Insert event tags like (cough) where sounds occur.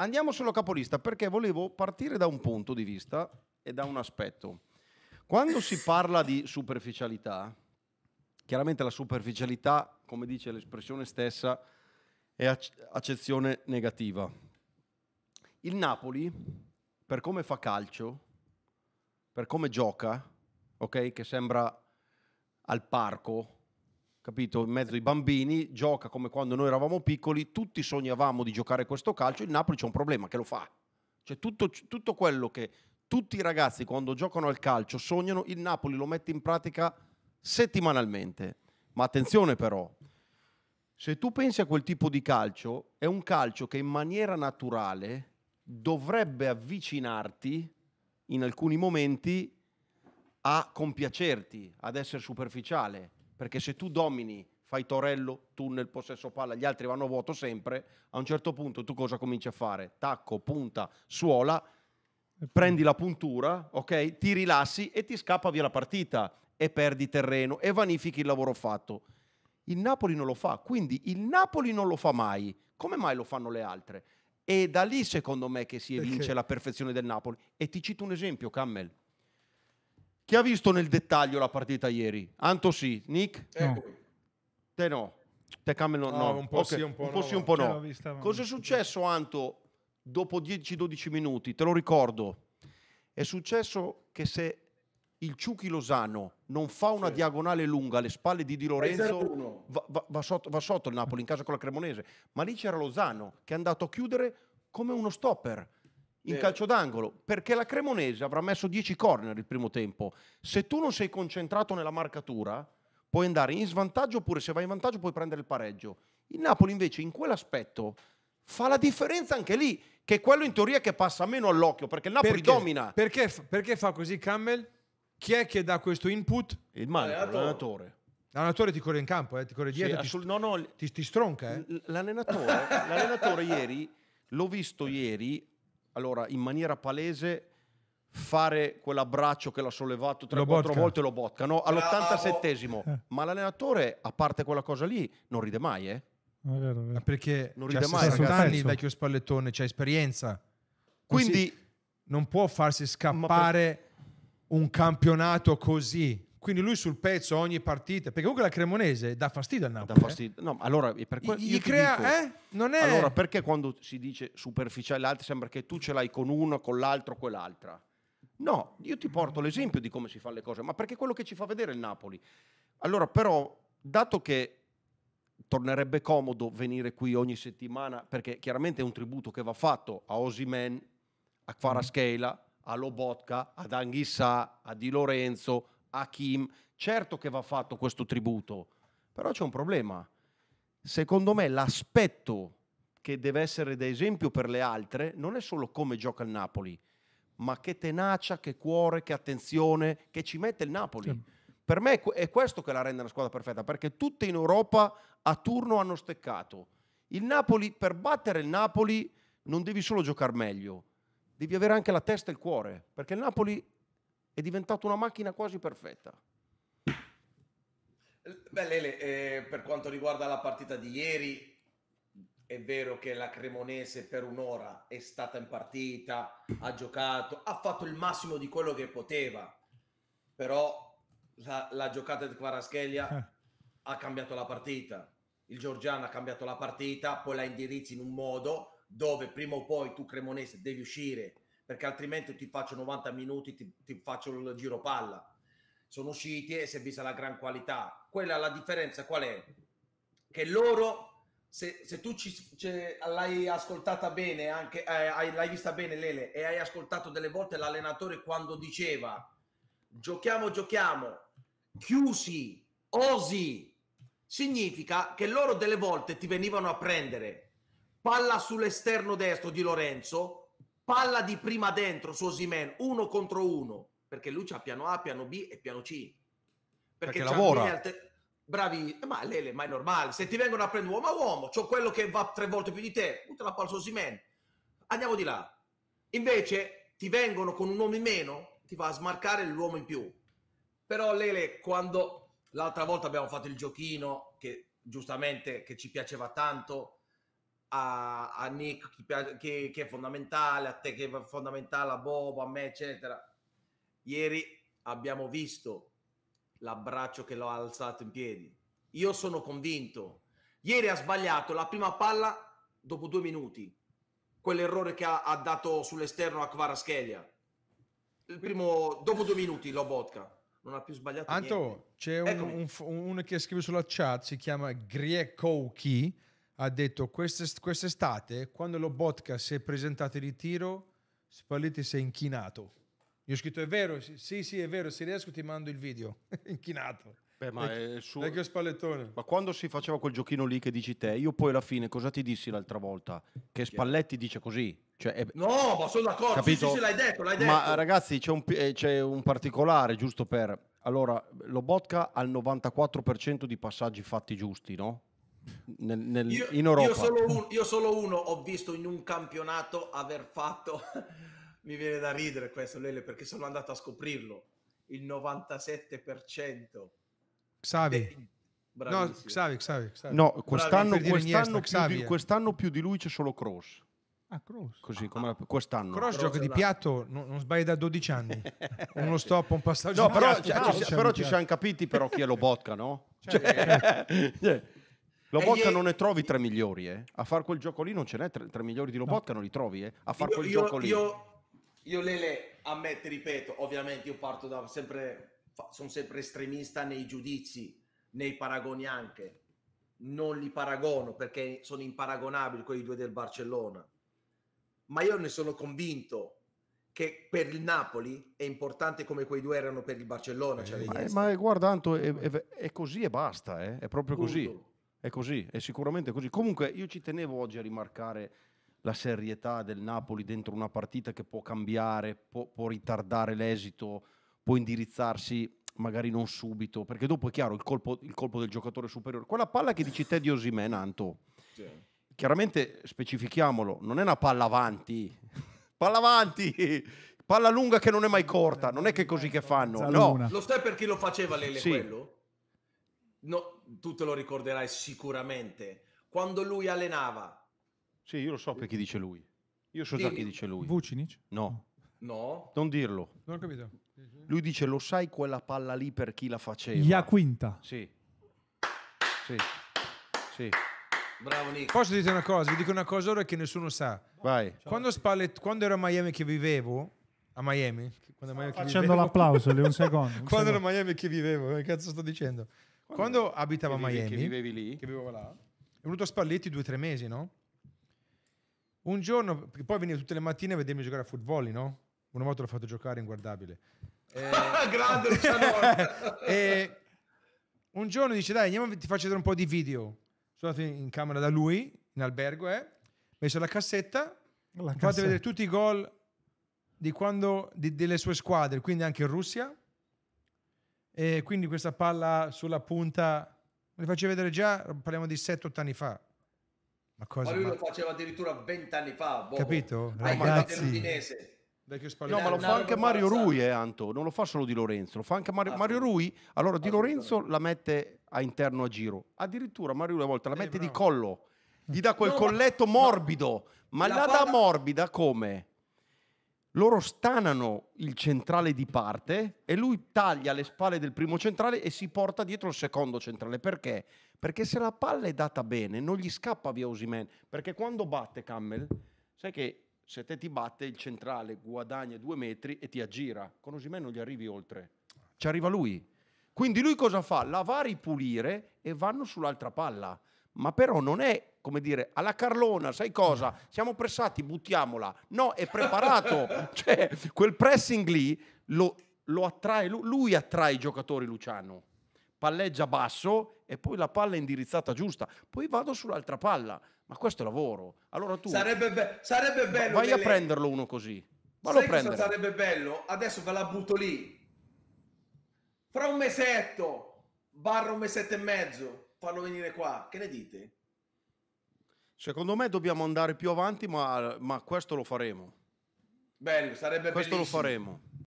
Andiamo sulla capolista perché volevo partire da un punto di vista e da un aspetto. Quando si parla di superficialità, chiaramente la superficialità, come dice l'espressione stessa, è accezione negativa. Il Napoli, per come fa calcio, per come gioca, ok, che sembra al parco, capito, in mezzo ai bambini, gioca come quando noi eravamo piccoli, tutti sognavamo di giocare questo calcio, il Napoli c'è un problema che lo fa. Cioè tutto, tutto quello che tutti i ragazzi quando giocano al calcio sognano, il Napoli lo mette in pratica settimanalmente. Ma attenzione però, se tu pensi a quel tipo di calcio, è un calcio che in maniera naturale dovrebbe avvicinarti in alcuni momenti a compiacerti, ad essere superficiale. Perché se tu domini, fai torello, tunnel, possesso palla, gli altri vanno a vuoto sempre, a un certo punto tu cosa cominci a fare? Tacco, punta, suola, prendi la puntura, ok? Ti rilassi e ti scappa via la partita e perdi terreno e vanifichi il lavoro fatto. Il Napoli non lo fa, quindi il Napoli non lo fa mai. Come mai lo fanno le altre? E da lì secondo me che si evince Perché? la perfezione del Napoli. E ti cito un esempio, Cammel. Chi ha visto nel dettaglio la partita ieri? Anto sì, Nick? Eh, no. Te no. Te Camel no. no. Un po' okay. sì, un po', un po no. Sì, un po no. Vista, Cos'è successo Anto dopo 10-12 minuti? Te lo ricordo. È successo che se il Ciuchi Lozano non fa una sì. diagonale lunga alle spalle di Di Lorenzo, va, va, va, sotto, va, sotto, il Napoli in casa con la Cremonese. Ma lì c'era Lozano che è andato a chiudere come uno stopper in Vero. calcio d'angolo, perché la Cremonese avrà messo 10 corner il primo tempo. Se tu non sei concentrato nella marcatura, puoi andare in svantaggio oppure se vai in vantaggio puoi prendere il pareggio. Il Napoli invece in quell'aspetto fa la differenza anche lì, che è quello in teoria che passa meno all'occhio, perché il Napoli perché? domina. Perché, perché, fa così Campbell? Chi è che dà questo input? Il manager, l'allenatore. L'allenatore ti corre in campo, eh, ti corre dietro, sì, assolut- ti, no, no, ti, ti, stronca. Eh. L'allenatore, l'allenatore ieri, l'ho visto ieri, allora in maniera palese fare quell'abbraccio che l'ha sollevato 3 quattro volte lo boccano all'87esimo. Eh. Ma l'allenatore, a parte quella cosa lì, non ride mai, eh? È vero, è vero. Perché non cioè, ride mai, anni il vecchio spallettone, c'ha esperienza. Quindi Così, non può farsi scappare per... un campionato così. Quindi lui sul pezzo ogni partita, perché comunque la Cremonese dà fastidio al Napoli. Dà eh. fastidio. Eh? No, allora per que- gli crea, dico, eh? Non è Allora, perché quando si dice superficiale l'altro sembra che tu ce l'hai con uno, con l'altro, quell'altra? No, io ti porto l'esempio di come si fanno le cose, ma perché è quello che ci fa vedere il Napoli. Allora, però, dato che tornerebbe comodo venire qui ogni settimana, perché chiaramente è un tributo che va fatto a Osimen, a Kvaratskhelia, a Lobotka, ad Anghissà, a Di Lorenzo, Hakim, certo che va fatto questo tributo, però c'è un problema. Secondo me l'aspetto che deve essere da esempio per le altre non è solo come gioca il Napoli, ma che tenacia, che cuore, che attenzione che ci mette il Napoli. Sì. Per me è questo che la rende una squadra perfetta, perché tutte in Europa a turno hanno steccato. Il Napoli, per battere il Napoli non devi solo giocare meglio, devi avere anche la testa e il cuore, perché il Napoli è diventata una macchina quasi perfetta. Beh, Lele, eh, per quanto riguarda la partita di ieri, è vero che la Cremonese per un'ora è stata in partita, ha giocato, ha fatto il massimo di quello che poteva, però la, la giocata di Quaraschelia eh. ha cambiato la partita. Il Giorgiano ha cambiato la partita, poi la indirizzi in un modo dove prima o poi tu Cremonese devi uscire perché altrimenti ti faccio 90 minuti, ti, ti faccio il giro palla. Sono usciti e si è vista la gran qualità. Quella la differenza qual è? Che loro, se, se tu ci, cioè, l'hai ascoltata bene, anche, eh, l'hai vista bene Lele, e hai ascoltato delle volte l'allenatore quando diceva giochiamo, giochiamo, chiusi, osi, significa che loro delle volte ti venivano a prendere palla sull'esterno destro di Lorenzo palla di prima dentro su Osimen, uno contro uno, perché lui c'ha piano A, piano B e piano C. Perché, perché lavora. Alter... Bravi, eh, ma Lele, ma è normale. Se ti vengono a prendere uomo a uomo, c'ho quello che va tre volte più di te, butta la palla su Osimen. Andiamo di là. Invece ti vengono con un uomo in meno, ti fa a smarcare l'uomo in più. Però Lele, quando l'altra volta abbiamo fatto il giochino, che giustamente che ci piaceva tanto, a, a Nick che, che, che, è fondamentale, a te che è fondamentale, a Bobo, a me, eccetera. Ieri abbiamo visto l'abbraccio che l'ha alzato in piedi. Io sono convinto. Ieri ha sbagliato la prima palla dopo due minuti. Quell'errore che ha, ha dato sull'esterno a Kvaraschelia. Il primo, dopo due minuti, Lobotka non ha più sbagliato Anto, niente. c'è un, un, un, che scrive sulla chat, si chiama Griekoki, ha detto Quest'est- quest'estate quando lo Botka si è presentato in ritiro Spalletti si è inchinato. Io ho scritto è vero, sì sì è vero, se riesco ti mando il video, (laughs) inchinato. Beh, ma è su... suo... spallettone. Ma quando si faceva quel giochino lì che dici te, io poi alla fine cosa ti dissi l'altra volta? Che Spalletti dice così. Cioè, è... Eh, no, ma sono d'accordo, Capito? Sì, sì, l'hai detto, l'hai detto. Ma ragazzi, c'è un, eh, c'è un particolare, giusto per... Allora, Lobotka ha il 94% di passaggi fatti giusti, no? Nel, nel, io, in Europa. Io solo, un, io solo, uno ho visto in un campionato aver fatto, (laughs) mi viene da ridere questo Lele perché sono andato a scoprirlo, il 97%. Savi. no, Xavi, Xavi, Xavi. no, quest'anno, quest'anno, quest'anno, più di, quest'anno più di lui c'è solo Cross. Ah, Cross. Così come ah, quest'anno. Cross, Cross gioca di piatto, non, non sbagli da 12 anni. (laughs) Uno stop, un passaggio. No, però, piatto, ci, cioè, no, ci, no, però ci siamo capiti però chi è lo Lobotka, no? Cioè, cioè, eh. (laughs) cioè Lobotka gli... non ne trovi tre migliori, eh. A far quel gioco lì non ce n'è tre, tre migliori di Lobotka, no. non li trovi, eh. A far io, quel io, gioco lì. Io, io Lele, ammetto, ripeto, ovviamente io parto da sempre, sono sempre estremista nei giudizi, nei paragoni anche. Non li paragono perché sono imparagonabili quei due del Barcellona. Ma io ne sono convinto che per il Napoli è importante come quei due erano per il Barcellona. Cioè ma, ma, guarda, Anto, è, è, è così e basta, eh? è proprio Punto. così. È così, è sicuramente così. Comunque io ci tenevo oggi a rimarcare la serietà del Napoli dentro una partita che può cambiare, può, può ritardare l'esito, può indirizzarsi magari non subito, perché dopo è chiaro il colpo, il colpo del giocatore superiore. Quella palla che dici te di Osimè, Nanto, yeah. chiaramente specifichiamolo, non è una palla avanti, (laughs) palla avanti, palla lunga che non è mai corta, non è che è così che fanno. No. Lo stai per chi lo faceva Lele sì. quello? No, tu te lo ricorderai sicuramente. Quando lui allenava. Sì, io lo so perché dice lui. Io so già che dice lui. Vucinic? No. No. Non dirlo. Non ho capito. Lui dice, lo sai quella palla lì per chi la faceva? Ia Quinta. Sì. Sì. Sì. Bravo Nick. Posso dire una cosa? Vi dico una cosa ora che nessuno sa. Vai. Quando, Spallet- quando ero a Miami che vivevo, a Miami, quando a Miami che facendo vivevo, l'applauso, lì un secondo. (laughs) Un quando secondo. ero a Miami che vivevo, che cazzo sto dicendo? Quando, Quando abitavo a Miami, che vivevi lì, che vivevo là, è venuto a Spalletti due o tre mesi, no? Un giorno, poi veniva tutte le mattine a vedermi giocare a football, no? Una volta l'ho fatto giocare, inguardabile. (laughs) Eh... Grande Luciano! (laughs) e un giorno dice, dai, andiamo, ti faccio vedere un po' di video. Sono andato in camera da lui, in albergo, eh? Messo la cassetta, la cassetta. vedere tutti i gol di quando, di, delle sue squadre, quindi anche in Russia, e quindi questa palla sulla punta, le faccio vedere già, parliamo di 7-8 anni fa. Ma, cosa, ma lui ma... lo faceva addirittura 20 anni fa, boh. capito? Ragazzi. no, ma lo fa anche Mario Rui, eh, Anto, non lo fa solo Di Lorenzo, lo fa anche Mario, ah, Mario Rui. Allora Di Lorenzo la mette a interno a giro, addirittura Mario Rui una volta la mette eh, di collo, gli dà quel no, colletto ma... morbido, ma la, la palla... dà morbida come? Loro stanano il centrale di parte e lui taglia le spalle del primo centrale e si porta dietro il secondo centrale. Perché? Perché se la palla è data bene non gli scappa via Osimen. Perché quando batte Kammel, sai che se te ti batte il centrale guadagna due metri e ti aggira. Con Osimen non gli arrivi oltre. Ci arriva lui. Quindi lui cosa fa? La va a ripulire e vanno sull'altra palla ma però non è come dire alla Carlona, sai cosa? Siamo pressati, buttiamola. No, è preparato. (laughs) cioè, quel pressing lì lo, lo attrae, lui attrae i giocatori Luciano. Palleggia basso e poi la palla è indirizzata giusta, poi vado sull'altra palla. Ma questo è lavoro. Allora tu sarebbe, be- sarebbe bello. Vai a prenderlo uno così. Ma lo prendere. sarebbe bello? Adesso ve la butto lì. Fra un mesetto, barra un mesetto e mezzo, farlo venire qua. Che ne dite? Secondo me dobbiamo andare più avanti, ma, ma questo lo faremo. Bene, sarebbe questo bellissimo. lo faremo.